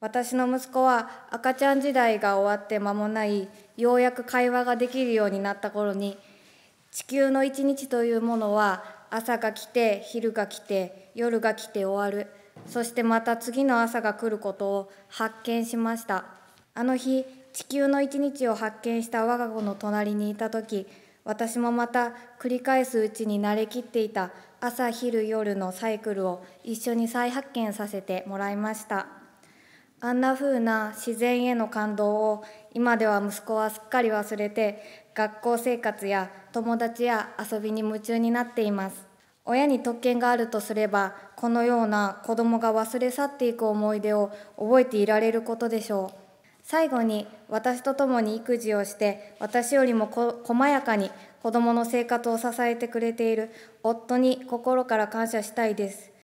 私の息子は赤ちゃん時代が終わって間もないようやく会話ができるようになった頃に地球の一日というものは朝が来て昼が来て夜が来て終わるそしてまた次の朝が来ることを発見しましたあの日地球の一日を発見した我が子の隣にいた時私もまた繰り返すうちに慣れきっていた朝昼夜のサイクルを一緒に再発見させてもらいました。あんな風な自然への感動を今では息子はすっかり忘れて学校生活や友達や遊びに夢中になっています親に特権があるとすればこのような子供が忘れ去っていく思い出を覚えていられることでしょう最後に私と共に育児をして私よりも細やかに子どもの生活を支えてくれている夫に心から感謝したいです。